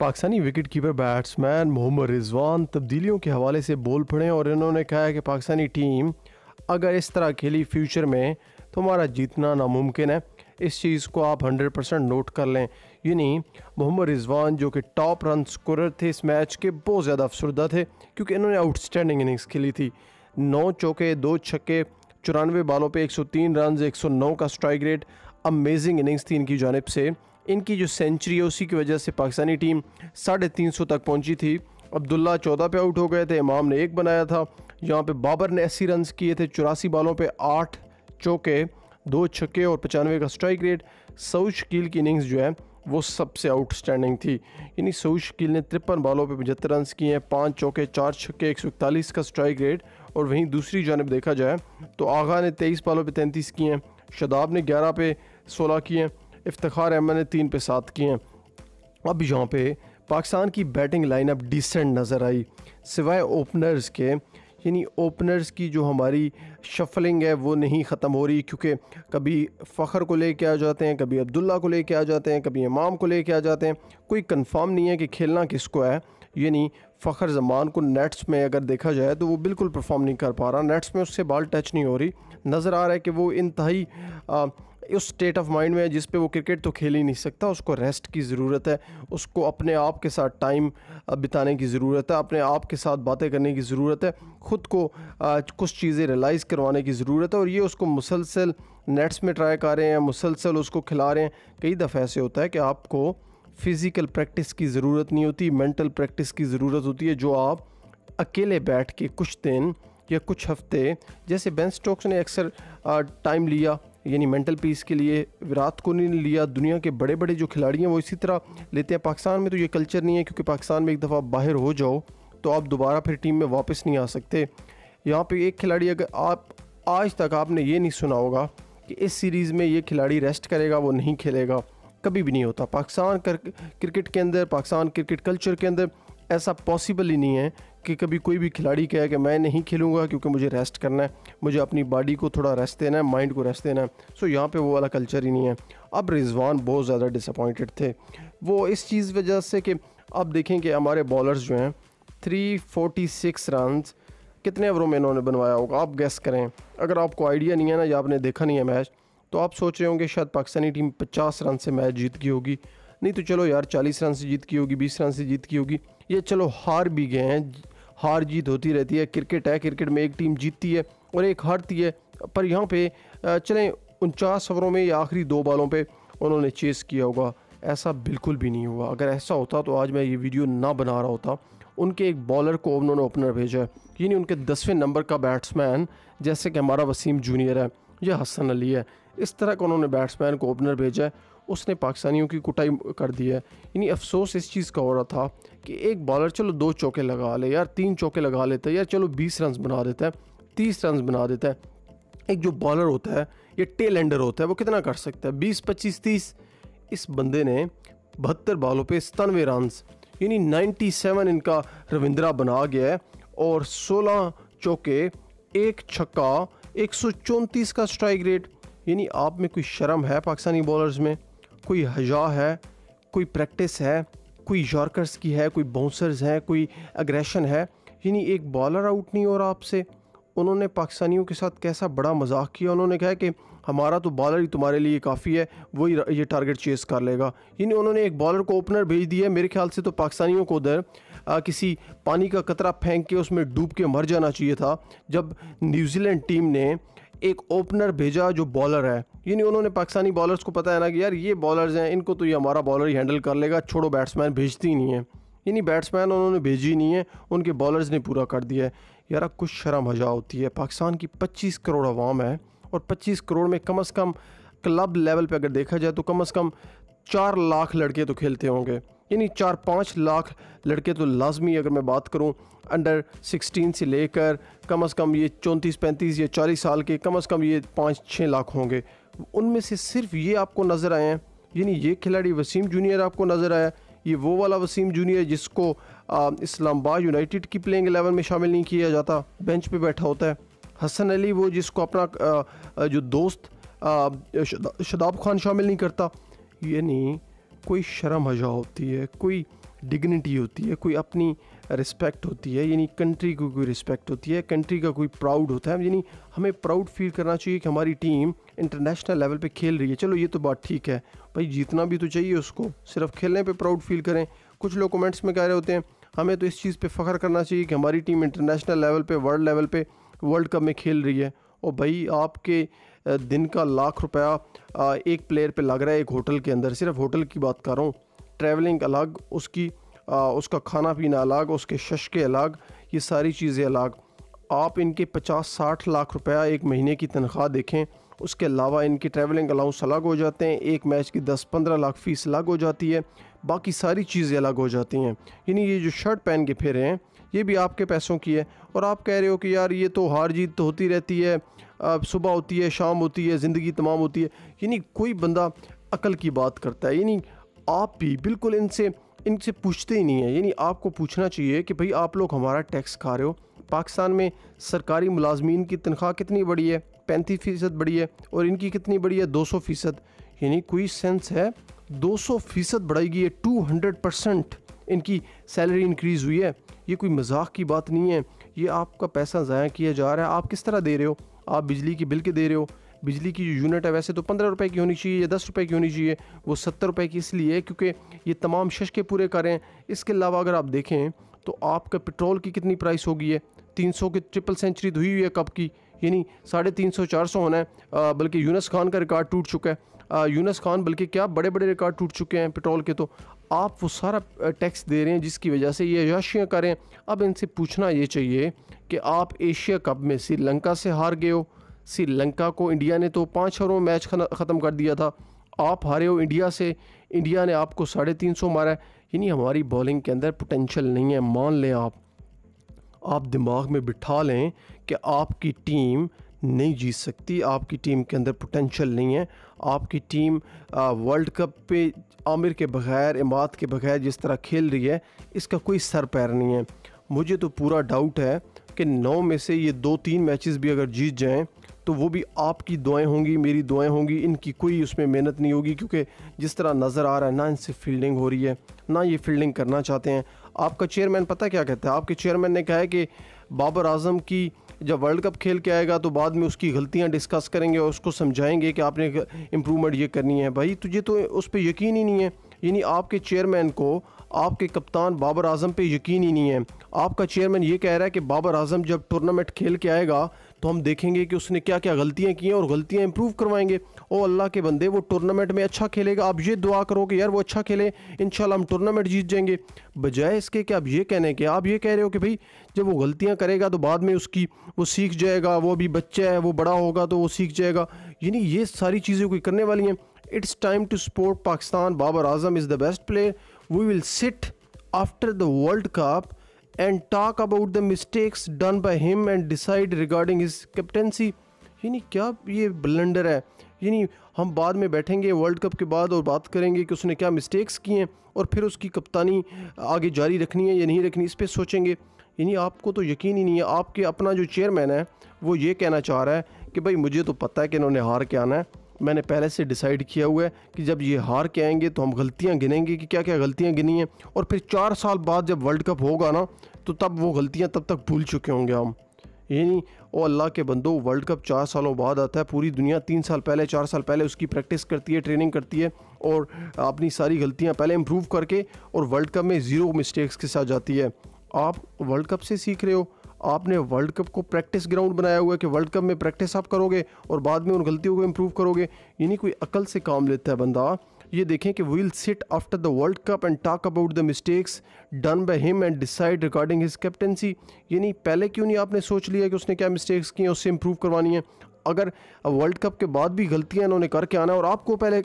Pakistani wicket keeper batsman Mohammad Rizwan तब्दीलियों के हवाले से बोल पड़े और इन्होंने कहा है कि पाकिस्तानी टीम अगर इस तरह खेली फ्यूचर में तो हमारा जीतना नामुमकिन है इस चीज़ को आप 100 परसेंट नोट कर लें यानी मोहम्मद रिजवान जो कि टॉप रन स्कोरर थे इस मैच के बहुत ज़्यादा अफसरदा थे क्योंकि इन्होंने आउटस्टैंडिंग इनिंग्स खेली थी नौ चौके दो छक्के चौरानवे बालों पे 103 रन 109 का स्ट्राइक रेट अमेजिंग इनिंग्स थी इनकी जानब से इनकी जो सेंचुरी है उसी की वजह से पाकिस्तानी टीम साढ़े तीन सौ तक पहुंची थी अब्दुल्ला चौदह पे आउट हो गए थे इमाम ने एक बनाया था यहाँ पे बाबर ने अस्सी रन किए थे चौरासी बालों पे आठ चौके दो छक्के और पचानवे का स्ट्राइक रेट सऊद शकील की इनिंग्स जो है वो सबसे आउटस्टैंडिंग थी यानी सऊद शकील ने तिरपन बालों पे पचहत्तर रन किए हैं पाँच चौके चार छक्के एक का स्ट्राइक रेट और वहीं दूसरी जानब देखा जाए तो आगा ने तेईस बालों पर तैंतीस किए हैं शदाब ने ग्यारह पे सोलह किए हैं इफ्तार अहमद ने तीन पे सात किए हैं अब यहाँ पे पाकिस्तान की बैटिंग लाइनअप डिसेंट नज़र आई सिवाय ओपनर्स के यानी ओपनर्स की जो हमारी शफलिंग है वो नहीं ख़त्म हो रही क्योंकि कभी फ़खर को ले कर आ जाते हैं कभी अब्दुल्ला को ले आ जाते हैं कभी इमाम को ले कर आ जाते हैं कोई कंफर्म नहीं है कि खेलना किसको है यानी फ़खर जमान को नेट्स में अगर देखा जाए तो वो बिल्कुल परफॉर्म नहीं कर पा रहा नेट्स में उससे बॉल टच नहीं हो रही नज़र आ रहा है कि वो इंतहाई उस स्टेट ऑफ माइंड में है जिस पे वो क्रिकेट तो खेल ही नहीं सकता उसको रेस्ट की ज़रूरत है उसको अपने आप के साथ टाइम बिताने की ज़रूरत है अपने आप के साथ बातें करने की ज़रूरत है ख़ुद को कुछ चीज़ें रियलाइज़ करवाने की ज़रूरत है और ये उसको मुसलसल नेट्स में ट्राई कर रहे हैं मुसलसल उसको खिला रहे हैं कई दफ़ा ऐसे होता है कि आपको फ़िज़िकल प्रैक्टिस की ज़रूरत नहीं होती मेंटल प्रैक्टिस की ज़रूरत होती है जो आप अकेले बैठ के कुछ दिन या कुछ हफ्ते जैसे बेन स्टोक्स ने अक्सर टाइम लिया यानी मेंटल पीस के लिए विराट कोहली ने लिया दुनिया के बड़े बड़े जो खिलाड़ी हैं वो इसी तरह लेते हैं पाकिस्तान में तो ये कल्चर नहीं है क्योंकि पाकिस्तान में एक दफ़ा बाहर हो जाओ तो आप दोबारा फिर टीम में वापस नहीं आ सकते यहाँ पे एक खिलाड़ी अगर आप आज तक आपने ये नहीं सुना होगा कि इस सीरीज़ में ये खिलाड़ी रेस्ट करेगा वो नहीं खेलेगा कभी भी नहीं होता पाकिस्तान क्रिकेट के अंदर पाकिस्तान क्रिकेट कल्चर के अंदर ऐसा पॉसिबल ही नहीं है कि कभी कोई भी खिलाड़ी कहे कि मैं नहीं खेलूँगा क्योंकि मुझे रेस्ट करना है मुझे अपनी बॉडी को थोड़ा रेस्ट देना है माइंड को रेस्ट देना है सो यहाँ पे वो वाला कल्चर ही नहीं है अब रिजवान बहुत ज़्यादा डिसअपॉइंटेड थे वो इस चीज़ वजह से कि अब देखें कि हमारे बॉलर्स जो हैं 346 रन कितने ओवरों में इन्होंने बनवाया होगा आप गैस करें अगर आपको आइडिया नहीं है ना या आपने देखा नहीं है मैच तो आप सोच रहे होंगे शायद पाकिस्तानी टीम पचास रन से मैच जीत गई होगी नहीं तो चलो यार 40 रन से जीत की होगी 20 रन से जीत की होगी ये चलो हार भी गए हैं हार जीत होती रहती है क्रिकेट है क्रिकेट में एक टीम जीतती है और एक हारती है पर यहाँ पे चलें उनचास ओवरों में या आखिरी दो बालों पे उन्होंने चेस किया होगा ऐसा बिल्कुल भी नहीं हुआ अगर ऐसा होता तो आज मैं ये वीडियो ना बना रहा होता उनके एक बॉलर को उन्होंने ओपनर भेजा है यानी उनके दसवें नंबर का बैट्समैन जैसे कि हमारा वसीम जूनियर है यह हसन अली है इस तरह का उन्होंने बैट्समैन को ओपनर भेजा है उसने पाकिस्तानियों की कुटाई कर दी है यानी अफसोस इस चीज़ का हो रहा था कि एक बॉलर चलो दो चौके लगा ले यार तीन चौके लगा लेते हैं यार चलो बीस रन बना देता है तीस रन बना देता है एक जो बॉलर होता है ये टेल एंडर होता है वो कितना कर सकता है बीस पच्चीस तीस इस बंदे ने बहत्तर बॉलों पे सतानवे रन यानी सेवन इनका रविंद्रा बना गया है और सोलह चौके एक छक्का एक का स्ट्राइक रेट यानी आप में कोई शर्म है पाकिस्तानी बॉलर्स में कोई हजा है कोई प्रैक्टिस है कोई यॉर्कर्स की है कोई बाउंसर्स हैं कोई अग्रेशन है यानी एक बॉलर आउट नहीं हो रहा आपसे उन्होंने पाकिस्तानियों के साथ कैसा बड़ा मजाक किया उन्होंने कहा कि हमारा तो बॉलर ही तुम्हारे लिए काफ़ी है वही ये टारगेट चेस कर लेगा यानी उन्होंने एक बॉलर को ओपनर भेज दिया मेरे ख्याल से तो पाकिस्तानियों को उधर आ, किसी पानी का कतरा फेंक के उसमें डूब के मर जाना चाहिए था जब न्यूजीलैंड टीम ने एक ओपनर भेजा जो बॉलर है यानी उन्होंने पाकिस्तानी बॉलर्स को पता है ना कि यार ये बॉलर्स हैं इनको तो ये हमारा बॉलर ही हैंडल कर लेगा छोड़ो बैट्समैन भेजती ही नहीं है यानी बैट्समैन उन्होंने भेजी नहीं है उनके बॉलर्स ने पूरा कर दिया है यार कुछ शर्म हजा होती है पाकिस्तान की पच्चीस करोड़ अवाम है और पच्चीस करोड़ में कम अज़ कम क्लब लेवल पर अगर देखा जाए तो कम अज़ कम चार लाख लड़के तो खेलते होंगे यानी चार पाँच लाख लड़के तो लाजमी अगर मैं बात करूँ अंडर 16 से लेकर कम अज़ कम ये चौंतीस पैंतीस या चालीस साल के कम अज़ कम ये पाँच छः लाख होंगे उनमें से सिर्फ ये आपको नज़र आए हैं यानी ये खिलाड़ी वसीम जूनियर आपको नज़र आया ये वो वाला वसीम जूनियर जिसको इस्लामाबाद यूनाइटेड की प्लेइंग एलेवन में शामिल नहीं किया जाता बेंच पे बैठा होता है हसन अली वो जिसको अपना आ, जो दोस्त शदाब खान शामिल नहीं करता यानी कोई शर्म हजा होती है कोई डिग्निटी होती है कोई अपनी रिस्पेक्ट होती है यानी कंट्री की कोई रिस्पेक्ट होती है कंट्री का कोई प्राउड होता है यानी हमें प्राउड फील करना चाहिए कि हमारी टीम इंटरनेशनल लेवल पे खेल रही है चलो ये तो बात ठीक है भाई जीतना भी तो चाहिए उसको सिर्फ खेलने पे प्राउड फील करें कुछ लोग कमेंट्स में कह रहे होते हैं हमें तो इस चीज़ पर फ़ख्र करना चाहिए कि हमारी टीम इंटरनेशनल लेवल पर वर्ल्ड लेवल पर वर्ल्ड कप में खेल रही है और भाई आपके दिन का लाख रुपया एक प्लेयर पे लग रहा है एक होटल के अंदर सिर्फ होटल की बात कर रहा हूँ ट्रैवलिंग अलग उसकी उसका खाना पीना अलग उसके शशके अलग ये सारी चीज़ें अलग आप इनके पचास साठ लाख रुपया एक महीने की तनख्वाह देखें उसके अलावा इनके ट्रैवलिंग अलाउंस अलग हो जाते हैं एक मैच की दस पंद्रह लाख फ़ीस अलग हो जाती है बाकी सारी चीज़ें अलग हो जाती हैं यानी ये जो शर्ट पहन के फिर हैं ये भी आपके पैसों की है और आप कह रहे हो कि यार ये तो हार जीत तो होती रहती है सुबह होती है शाम होती है ज़िंदगी तमाम होती है यानी कोई बंदा अकल की बात करता है यानी आप भी बिल्कुल इनसे इनसे पूछते ही नहीं है यानी आपको पूछना चाहिए कि भाई आप लोग हमारा टैक्स खा रहे हो पाकिस्तान में सरकारी मुलाजमीन की तनख्वाह कितनी बड़ी है पैंतीस फ़ीसद बड़ी है और इनकी कितनी बड़ी है दो सौ फ़ीसद यानी कोई सेंस है दो सौ फ़ीसद गई है टू हंड्रेड परसेंट इनकी सैलरी इंक्रीज़ हुई है ये कोई मजाक की बात नहीं है ये आपका पैसा ज़ाया किया जा रहा है आप किस तरह दे रहे हो आप बिजली की बिल के दे रहे हो बिजली की जो यूनिट है वैसे तो पंद्रह रुपए की होनी चाहिए या दस रुपए की होनी चाहिए वो सत्तर रुपए की इसलिए क्योंकि ये तमाम शशके पूरे करें इसके अलावा अगर आप देखें तो आपका पेट्रोल की कितनी प्राइस होगी है तीन सौ की ट्रिपल सेंचुरी धुई हुई है कब की यानी साढ़े तीन सौ चार सौ होना है बल्कि यूनस खान का रिकॉर्ड टूट चुका है यूनस खान बल्कि क्या बड़े बड़े रिकॉर्ड टूट चुके हैं पेट्रोल के तो आप वो सारा टैक्स दे रहे हैं जिसकी वजह से ये अयाशियाँ करें अब इनसे पूछना ये चाहिए कि आप एशिया कप में श्रीलंका से हार गए हो श्रीलंका को इंडिया ने तो पाँच हरों मैच ख़त्म कर दिया था आप हारे हो इंडिया से इंडिया ने आपको साढ़े तीन सौ मारा है यानी हमारी बॉलिंग के अंदर पोटेंशल नहीं है मान लें आप आप दिमाग में बिठा लें कि आपकी टीम नहीं जीत सकती आपकी टीम के अंदर पोटेंशल नहीं है आपकी टीम वर्ल्ड कप पे आमिर के बगैर इमाद के बगैर जिस तरह खेल रही है इसका कोई सर पैर नहीं है मुझे तो पूरा डाउट है कि नौ में से ये दो तीन मैचेस भी अगर जीत जाएं तो वो भी आपकी दुआएं होंगी मेरी दुआएं होंगी इनकी कोई उसमें मेहनत नहीं होगी क्योंकि जिस तरह नज़र आ रहा है ना इनसे फील्डिंग हो रही है ना ये फील्डिंग करना चाहते हैं आपका चेयरमैन पता क्या कहता है आपके चेयरमैन ने कहा है कि बाबर आजम की जब वर्ल्ड कप खेल के आएगा तो बाद में उसकी गलतियाँ डिस्कस करेंगे और उसको समझाएंगे कि आपने इम्प्रूवमेंट ये करनी है भाई तुझे तो, तो उस पर यकीन ही नहीं है यानी आपके चेयरमैन को आपके कप्तान बाबर आजम पे यकीन ही नहीं है आपका चेयरमैन ये कह रहा है कि बाबर आजम जब टूर्नामेंट खेल के आएगा तो हम देखेंगे कि उसने क्या क्या गलतियाँ की हैं और गलतियाँ इंप्रूव करवाएंगे ओ अल्लाह के बंदे वो टूर्नामेंट में अच्छा खेलेगा आप ये दुआ करो कि यार वो अच्छा खेले इन हम टूर्नामेंट जीत जाएंगे बजाय इसके कि आप ये कहने के आप ये कह रहे हो कि भाई जब वो गलतियाँ करेगा तो बाद में उसकी वो सीख जाएगा वो अभी बच्चा है वो बड़ा होगा तो वो सीख जाएगा यानी ये सारी चीज़ें कोई करने वाली हैं it's time to support Pakistan Babar Azam is the best player we will sit after the world cup and talk about the mistakes done by him and decide regarding his captaincy यानी क्या ये ब्लेंडर है यानी हम बाद में बैठेंगे वर्ल्ड कप के बाद और बात करेंगे कि उसने क्या मिस्टेक्स किए हैं और फिर उसकी कप्तानी आगे जारी रखनी है या नहीं रखनी इस पर सोचेंगे यानी आपको तो यकीन ही नहीं है आपके अपना जो चेयरमैन है वो ये कहना चाह रहा है कि भाई मुझे तो पता है कि इन्होंने हार के आना है मैंने पहले से डिसाइड किया हुआ है कि जब ये हार के आएंगे तो हम गलतियाँ गिनेंगे कि क्या क्या गलतियाँ गिनी हैं और फिर चार साल बाद जब वर्ल्ड कप होगा ना तो तब वो गलतियाँ तब तक भूल चुके होंगे हम यही ओ अल्लाह के बंदो वर्ल्ड कप चार सालों बाद आता है पूरी दुनिया तीन साल पहले चार साल पहले उसकी प्रैक्टिस करती है ट्रेनिंग करती है और अपनी सारी गलतियाँ पहले इम्प्रूव करके और वर्ल्ड कप में ज़ीरो मिस्टेक्स के साथ जाती है आप वर्ल्ड कप से सीख रहे हो आपने वर्ल्ड कप को प्रैक्टिस ग्राउंड बनाया हुआ है कि वर्ल्ड कप में प्रैक्टिस आप करोगे और बाद में उन गलतियों को इम्प्रूव करोगे यानी कोई अकल से काम लेता है बंदा ये देखें कि will sit after the world cup and talk about the mistakes done by him and decide regarding his captaincy यानी पहले क्यों नहीं आपने सोच लिया कि उसने क्या मिस्टेक्स की हैं उससे इम्प्रूव करवानी है अगर वर्ल्ड कप के बाद भी गलतियाँ इन्होंने करके आना और आपको पहले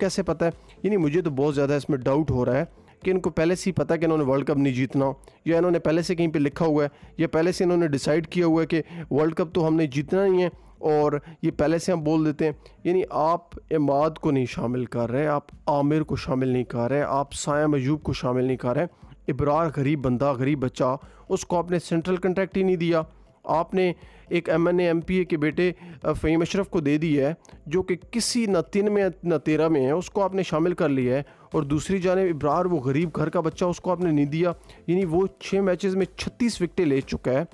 कैसे पता है यानी मुझे तो बहुत ज़्यादा इसमें डाउट हो रहा है कि इनको पहले से ही पता है कि इन्होंने वर्ल्ड कप नहीं जीतना या इन्होंने पहले से कहीं पे लिखा हुआ है या पहले से इन्होंने डिसाइड किया हुआ है कि वर्ल्ड कप तो हमने जीतना ही है और ये पहले से हम बोल देते हैं यानी आप इमाद को नहीं शामिल कर रहे आप आमिर को शामिल नहीं कर रहे आप साया मयूब को शामिल नहीं कर रहे इब्रार गरीब बंदा गरीब बच्चा उसको आपने सेंट्रल कंट्रैक्ट ही नहीं दिया आपने एक M N M P A के बेटे फ़हीम अशरफ को दे दी है जो कि किसी न तीन में न तेरह में है उसको आपने शामिल कर लिया है और दूसरी जानब इब्रार वो गरीब घर का बच्चा उसको आपने नहीं दिया यानी वो छः मैचेस में छत्तीस विकटें ले चुका है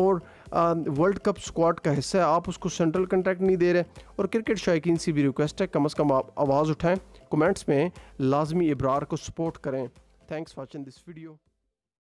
और वर्ल्ड कप स्क्वाड का हिस्सा है आप उसको सेंट्रल कंट्रैक्ट नहीं दे रहे और क्रिकेट शायकीन से भी रिक्वेस्ट है कम अज़ कम आप आवाज़ उठाएँ कमेंट्स में लाजमी इब्रार को सपोर्ट करें थैंक्स वॉचिंग दिस वीडियो